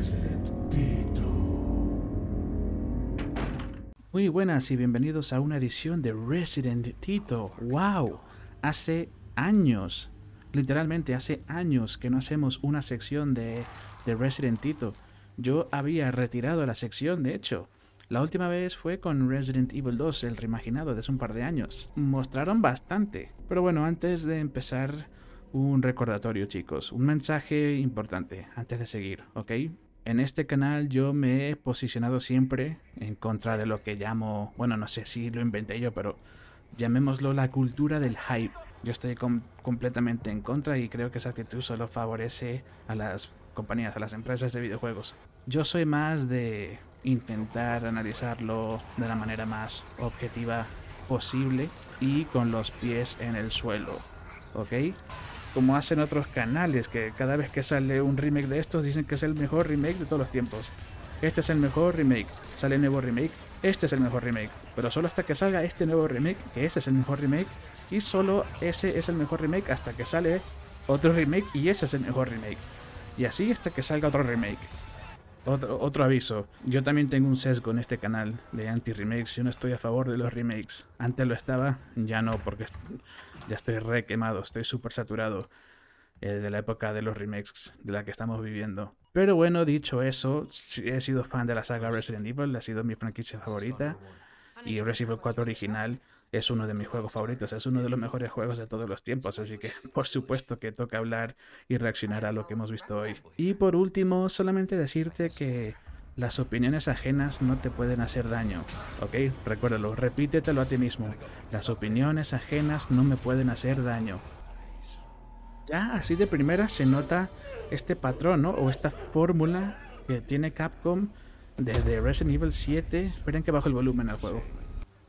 Resident Tito Muy buenas y bienvenidos a una edición de Resident Tito. ¡Wow! Hace años, literalmente hace años que no hacemos una sección de, de Resident Tito. Yo había retirado la sección, de hecho. La última vez fue con Resident Evil 2, el reimaginado desde hace un par de años. Mostraron bastante. Pero bueno, antes de empezar, un recordatorio, chicos. Un mensaje importante antes de seguir, ¿ok? En este canal yo me he posicionado siempre en contra de lo que llamo, bueno, no sé si lo inventé yo, pero llamémoslo la cultura del hype. Yo estoy completamente en contra y creo que esa actitud solo favorece a las compañías, a las empresas de videojuegos. Yo soy más de intentar analizarlo de la manera más objetiva posible y con los pies en el suelo, ¿ok? como hacen otros canales, que cada vez que sale un remake de estos dicen que es el mejor remake de todos los tiempos. Este es el mejor remake, sale nuevo remake, este es el mejor remake, pero solo hasta que salga este nuevo remake, que ese es el mejor remake, y solo ese es el mejor remake hasta que sale otro remake y ese es el mejor remake. Y así hasta que salga otro remake. Otro, aviso, yo también tengo un sesgo en este canal de anti-remakes, yo no estoy a favor de los remakes. Antes lo estaba, ya no, porque ya estoy re quemado, estoy súper saturado eh, de la época de los remakes de la que estamos viviendo. Pero bueno, dicho eso, he sido fan de la saga Resident Evil, ha sido mi franquicia favorita, y Resident Evil 4 original es uno de mis juegos favoritos, es uno de los mejores juegos de todos los tiempos, así que por supuesto que toca hablar y reaccionar a lo que hemos visto hoy. Y por último, solamente decirte que las opiniones ajenas no te pueden hacer daño, ¿ok? Recuérdalo, repítetelo a ti mismo. Las opiniones ajenas no me pueden hacer daño. Ya, así de primera se nota este patrón, O esta fórmula que tiene Capcom desde Resident Evil 7. Esperen que bajo el volumen al juego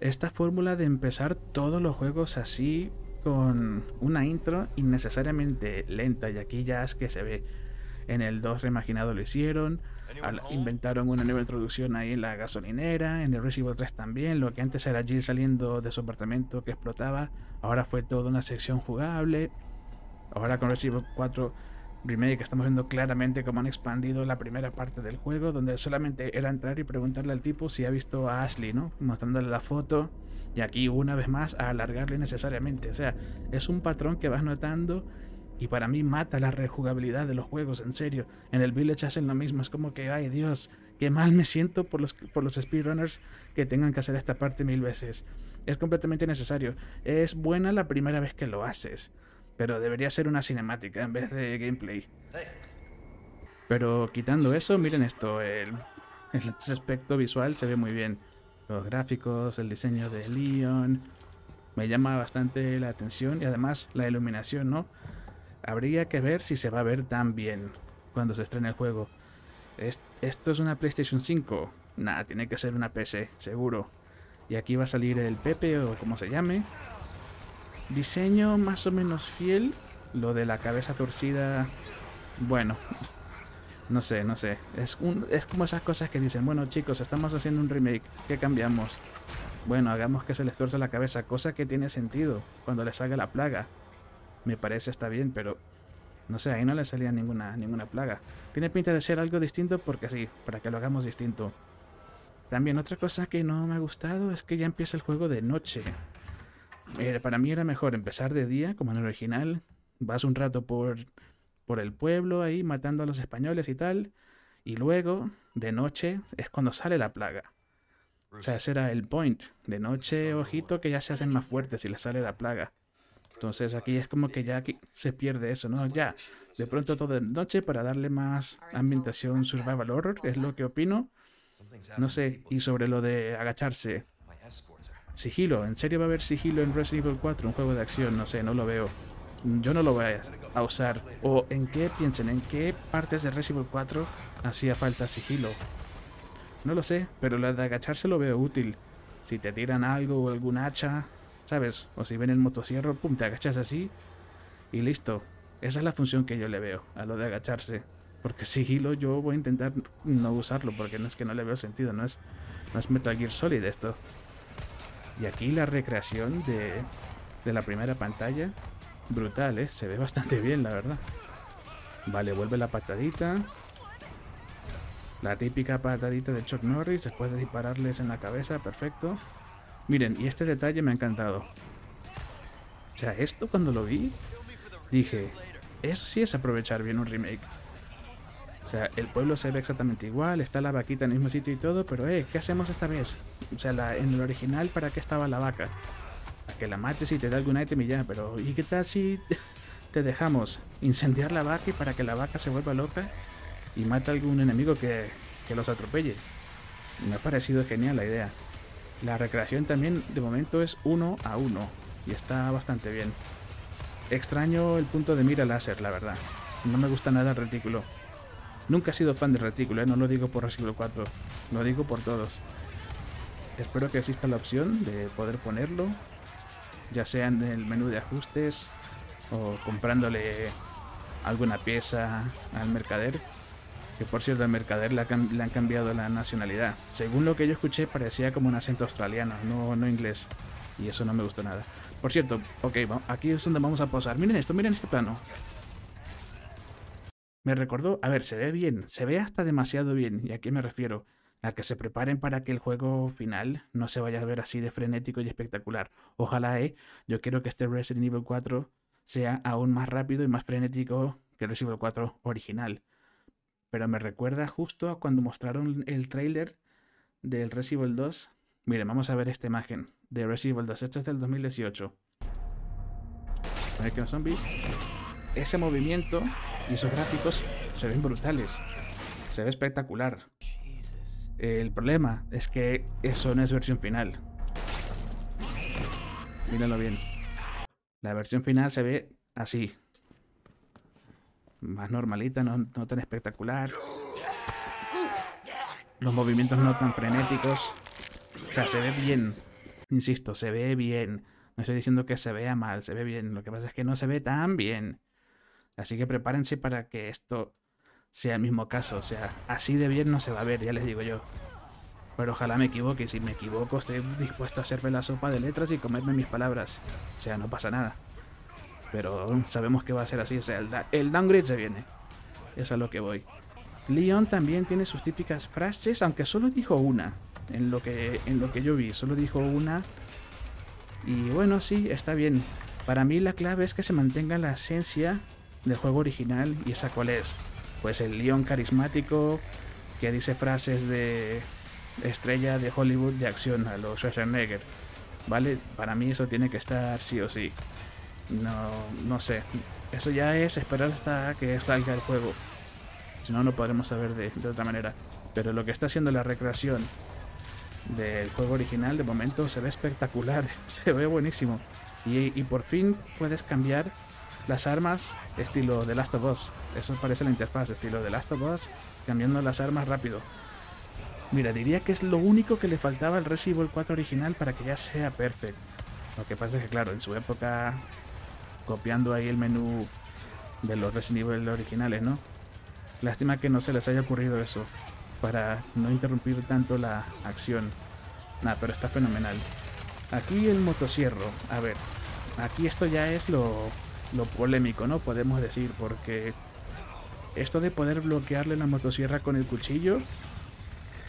esta fórmula de empezar todos los juegos así con una intro innecesariamente lenta y aquí ya es que se ve. En el 2 reimaginado lo hicieron, inventaron una nueva introducción ahí en la gasolinera, en el recibo 3 también, lo que antes era Jill saliendo de su apartamento que explotaba, ahora fue toda una sección jugable, ahora con recibo 4 remake. Estamos viendo claramente cómo han expandido la primera parte del juego, donde solamente era entrar y preguntarle al tipo si ha visto a Ashley, ¿no? Mostrándole la foto. Y aquí, una vez más, a alargarle necesariamente. O sea, es un patrón que vas notando y para mí mata la rejugabilidad de los juegos, en serio. En el Village hacen lo mismo, es como que, ay Dios, qué mal me siento por los, por los speedrunners que tengan que hacer esta parte mil veces. Es completamente necesario. Es buena la primera vez que lo haces, pero debería ser una cinemática en vez de gameplay. Pero quitando eso, miren esto, el, aspecto visual se ve muy bien. Los gráficos, el diseño de Leon, me llama bastante la atención y además la iluminación, ¿no? Habría que ver si se va a ver tan bien cuando se estrene el juego. esto es una PlayStation 5. Nada, tiene que ser una PC, seguro. Y aquí va a salir el Pepe o como se llame. Diseño más o menos fiel. Lo de la cabeza torcida. Bueno. No sé, no sé. Es, un, es como esas cosas que dicen, bueno chicos, estamos haciendo un remake. ¿Qué cambiamos? Bueno, hagamos que se les tuerza la cabeza, cosa que tiene sentido cuando les salga la plaga. Me parece está bien, pero no sé, ahí no le salía ninguna, ninguna plaga. Tiene pinta de ser algo distinto porque sí, para que lo hagamos distinto. También otra cosa que no me ha gustado es que ya empieza el juego de noche para mí era mejor empezar de día, como en el original. Vas un rato por, por el pueblo ahí matando a los españoles y tal. Y luego, de noche, es cuando sale la plaga. O sea, ese el point. De noche, ojito, que ya se hacen más fuertes y les sale la plaga. Entonces aquí es como que ya se pierde eso, ¿no? Ya, de pronto todo de noche para darle más ambientación survival horror, es lo que opino. No sé, y sobre lo de agacharse. Sigilo, ¿en serio va a haber sigilo en Resident Evil 4? Un juego de acción, no sé, no lo veo. Yo no lo voy a usar. ¿O en qué piensen? ¿En qué partes de Resident Evil 4 hacía falta sigilo? No lo sé, pero la de agacharse lo veo útil. Si te tiran algo o algún hacha, ¿sabes? O si ven el motosierro, pum, te agachas así y listo. Esa es la función que yo le veo a lo de agacharse. Porque sigilo yo voy a intentar no usarlo porque no es que no le veo sentido, no es, no es Metal Gear Solid esto. Y aquí la recreación de, la primera pantalla, brutal, ¿eh? Se ve bastante bien, la verdad. Vale, vuelve la patadita. La típica patadita de Chuck Norris después de dispararles en la cabeza, perfecto. Miren, y este detalle me ha encantado. O sea, esto cuando lo vi, dije, eso sí es aprovechar bien un remake. O sea, el pueblo se ve exactamente igual, está la vaquita en el mismo sitio y todo, pero eh, ¿qué hacemos esta vez? O sea, en el original, ¿para qué estaba la vaca? Para que la mates y te da algún item y ya, pero ¿y qué tal si te dejamos incendiar la vaca y para que la vaca se vuelva loca y mate a algún enemigo que, que los atropelle? Me ha parecido genial la idea. La recreación también de momento es uno a uno y está bastante bien. Extraño el punto de mira láser, la verdad. No me gusta nada el retículo. Nunca he sido fan del retículo, ¿eh? no lo digo por Resiglo 4, lo digo por todos. Espero que exista la opción de poder ponerlo, ya sea en el menú de ajustes o comprándole alguna pieza al mercader. Que por cierto, al mercader le, han cambiado la nacionalidad. Según lo que yo escuché, parecía como un acento australiano, no, no inglés. Y eso no me gustó nada. Por cierto, ok, aquí es donde vamos a posar. Miren esto, miren este plano. Me recordó, a ver, se ve bien, se ve hasta demasiado bien, y a qué me refiero, a que se preparen para que el juego final no se vaya a ver así de frenético y espectacular. Ojalá, eh, yo quiero que este Resident Evil 4 sea aún más rápido y más frenético que el Resident Evil 4 original. Pero me recuerda justo a cuando mostraron el tráiler del Resident Evil 2. Miren, vamos a ver esta imagen de Resident Evil 2. Esto es del 2018. son zombies ese movimiento y esos gráficos se ven brutales. Se ve espectacular. El problema es que eso no es versión final. Míralo bien. La versión final se ve así. Más normalita, no tan espectacular. Los movimientos no tan frenéticos. O sea, se ve bien. Insisto, se ve bien. No estoy diciendo que se vea mal, se ve bien. Lo que pasa es que no se ve tan bien. Así que prepárense para que esto sea el mismo caso. O sea, así de bien no se va a ver, ya les digo yo. Pero ojalá me equivoque, y si me equivoco estoy dispuesto a hacerme la sopa de letras y comerme mis palabras. O sea, no pasa nada. Pero sabemos que va a ser así, o sea, el, downgrade se viene. es a lo que voy. Leon también tiene sus típicas frases, aunque solo dijo una. En lo que, en lo que yo vi, solo dijo una. Y bueno, sí, está bien. Para mí la clave es que se mantenga la esencia del juego original. ¿Y esa cuál es? Pues el león carismático que dice frases de estrella de Hollywood de acción a los Schwarzenegger. ¿Vale? Para mí eso tiene que estar sí o sí. No, no sé. Eso ya es esperar hasta que salga el juego. Si no, no podremos saber de, otra manera. Pero lo que está haciendo la recreación del juego original de momento se ve espectacular, se ve buenísimo. y, por fin puedes cambiar las armas estilo The Last of Us. Eso parece la interfaz estilo The Last of Us, cambiando las armas rápido. Mira, diría que es lo único que le faltaba al Resident Evil 4 original para que ya sea perfecto. Lo que pasa es que, claro, en su época, copiando ahí el menú de los Resident Evil originales, ¿no? Lástima que no se les haya ocurrido eso, para no interrumpir tanto la acción. Nada, pero está fenomenal. Aquí el motosierro. A ver, aquí esto ya es lo lo polémico, ¿no? Podemos decir, porque esto de poder bloquearle la motosierra con el cuchillo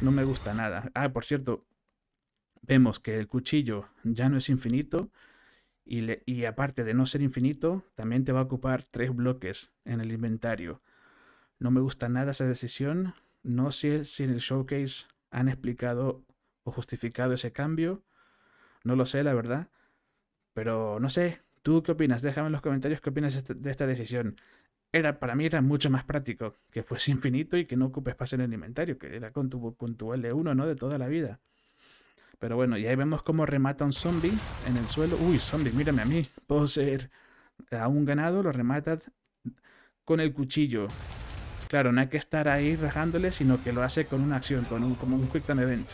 no me gusta nada. Ah, por cierto, vemos que el cuchillo ya no es infinito y, y aparte de no ser infinito, también te va a ocupar tres bloques en el inventario. No me gusta nada esa decisión. No sé si en el showcase han explicado o justificado ese cambio. No lo sé, la verdad. Pero no sé, ¿Tú qué opinas? Déjame en los comentarios qué opinas de esta decisión. Era, para mí era mucho más práctico que fuese infinito y que no ocupes espacio en el inventario, que era con tu, con tu L1, ¿no? De toda la vida. Pero bueno, y ahí vemos cómo remata un zombie en el suelo. Uy, zombie, mírame a mí. Puedo ser a un ganado, lo remata con el cuchillo. Claro, no hay que estar ahí rajándole, sino que lo hace con una acción, con un, como un quick time event.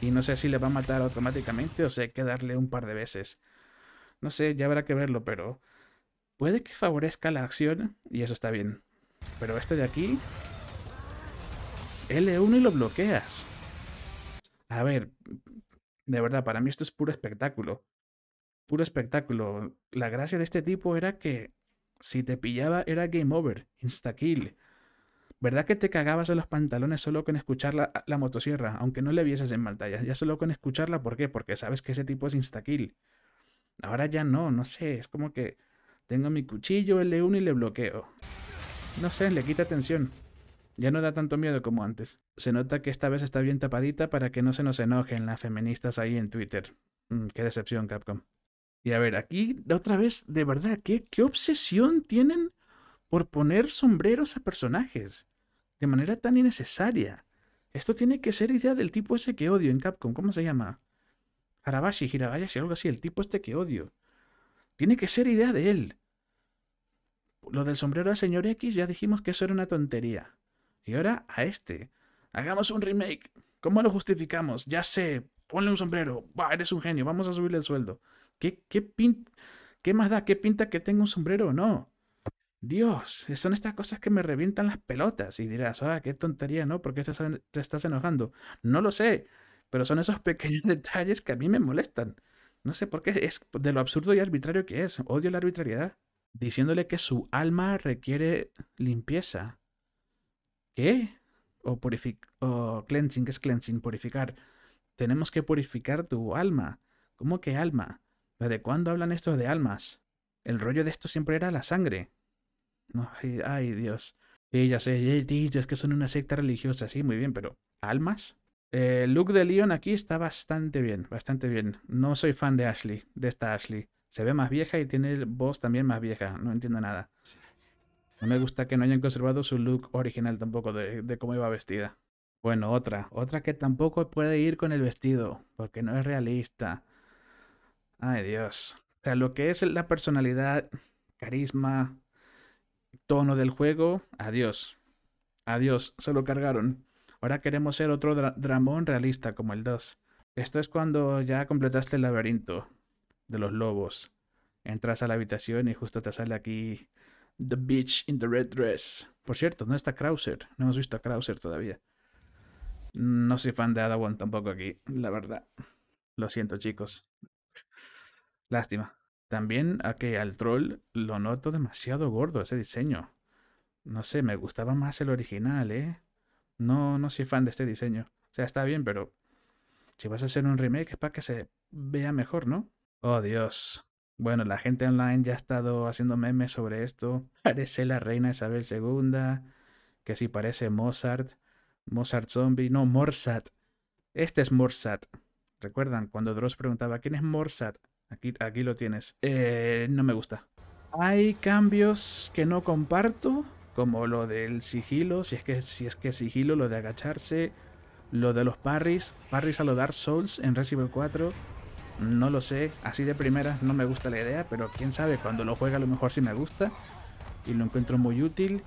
Y no sé si le va a matar automáticamente o si hay que darle un par de veces. No sé, ya habrá que verlo, pero puede que favorezca la acción y eso está bien. Pero esto de aquí... L1 y lo bloqueas. A ver, de verdad, para mí esto es puro espectáculo. Puro espectáculo. La gracia de este tipo era que si te pillaba era game over, insta-kill. ¿Verdad que te cagabas en los pantalones solo con escuchar la, la motosierra, aunque no le vieses en pantalla? Ya solo con escucharla, ¿por qué? Porque sabes que ese tipo es insta-kill. Ahora ya no, no sé, es como que tengo mi cuchillo el uno y le bloqueo. No sé, le quita tensión. Ya no da tanto miedo como antes. Se nota que esta vez está bien tapadita para que no se nos enojen las feministas ahí en Twitter. Mm, qué decepción, Capcom. Y a ver, aquí otra vez, de verdad, ¿qué, qué obsesión tienen por poner sombreros a personajes? De manera tan innecesaria. Esto tiene que ser idea del tipo ese que odio en Capcom. ¿Cómo se llama? Harabashi, Hirabayashi, algo así, el tipo este que odio. Tiene que ser idea de él. Lo del sombrero al señor X ya dijimos que eso era una tontería. Y ahora a este. Hagamos un remake. ¿Cómo lo justificamos? Ya sé, ponle un sombrero. Bah, eres un genio, vamos a subirle el sueldo. ¿Qué, qué, ¿Qué más da? ¿Qué pinta que tenga un sombrero o no? Dios, son estas cosas que me revientan las pelotas. Y dirás, ah, qué tontería, ¿no? ¿Por qué te estás enojando? No lo sé. Pero son esos pequeños detalles que a mí me molestan. No sé por qué, es de lo absurdo y arbitrario que es. Odio la arbitrariedad. Diciéndole que su alma requiere limpieza. ¿Qué? O, o cleansing, ¿qué es cleansing? Purificar. Tenemos que purificar tu alma. ¿Cómo que alma? ¿De cuándo hablan estos de almas? El rollo de esto siempre era la sangre. ay, Dios. Sí, ya sé, ya, es que son una secta religiosa, sí, muy bien, pero ¿almas? el eh, look de Leon aquí está bastante bien, bastante bien. No soy fan de Ashley, de esta Ashley. Se ve más vieja y tiene voz también más vieja. No entiendo nada. No me gusta que no hayan conservado su look original tampoco de, de cómo iba vestida. Bueno, otra. Otra que tampoco puede ir con el vestido, porque no es realista. Ay, Dios. O sea, lo que es la personalidad, carisma, tono del juego, adiós. Adiós, se lo cargaron. Ahora queremos ser otro dramón realista como el 2. Esto es cuando ya completaste el laberinto de los lobos. Entras a la habitación y justo te sale aquí The Beach in the Red Dress. Por cierto, no está Krauser. No hemos visto a Krauser todavía. No soy fan de Adawan tampoco aquí, la verdad. Lo siento, chicos. Lástima. También a que al troll lo noto demasiado gordo ese diseño. No sé, me gustaba más el original, ¿eh? No, no soy fan de este diseño. O sea, está bien, pero si vas a hacer un remake es para que se vea mejor, ¿no? Oh, Dios. Bueno, la gente online ya ha estado haciendo memes sobre esto. Parece la reina Isabel II, que sí parece Mozart, Mozart zombie, no, Morsat. Este es Morsat. ¿Recuerdan cuando Dross preguntaba quién es Morsat? Aquí, aquí lo tienes. Eh, no me gusta. Hay cambios que no comparto, como lo del sigilo, si es que, si es que sigilo, lo de agacharse, lo de los parries, parries a lo Dark Souls en Resident Evil 4, no lo sé, así de primera no me gusta la idea, pero quién sabe, cuando lo juega a lo mejor sí me gusta y lo encuentro muy útil.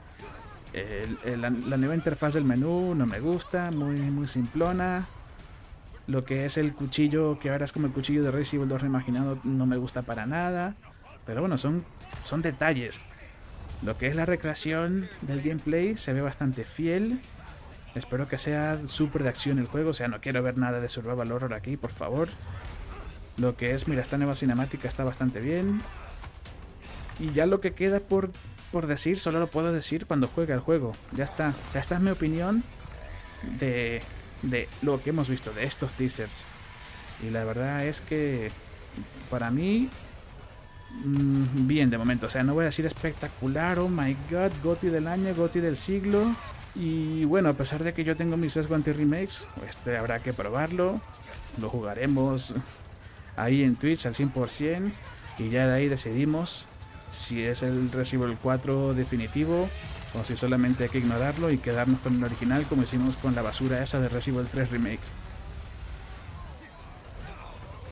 la, nueva interfaz del menú no me gusta, muy, muy simplona. Lo que es el cuchillo, que ahora es como el cuchillo de Resident Evil 2 reimaginado, no me gusta para nada. Pero bueno, son, son detalles. Lo que es la recreación del gameplay se ve bastante fiel. Espero que sea súper de acción el juego, o sea, no quiero ver nada de survival horror aquí, por favor. Lo que es, mira, esta nueva cinemática está bastante bien. Y ya lo que queda por, por decir, solo lo puedo decir cuando juegue el juego. Ya está, ya está es mi opinión de, de lo que hemos visto, de estos teasers. Y la verdad es que para mí Mm, bien de momento. O sea, no voy a decir espectacular, oh my god, Goti del año, Goti del siglo. Y bueno, a pesar de que yo tengo mis sesgo anti-remakes, este habrá que probarlo. Lo jugaremos ahí en Twitch al 100%. Y ya de ahí decidimos si es el el 4 definitivo o si solamente hay que ignorarlo y quedarnos con el original como hicimos con la basura esa de el 3 Remake.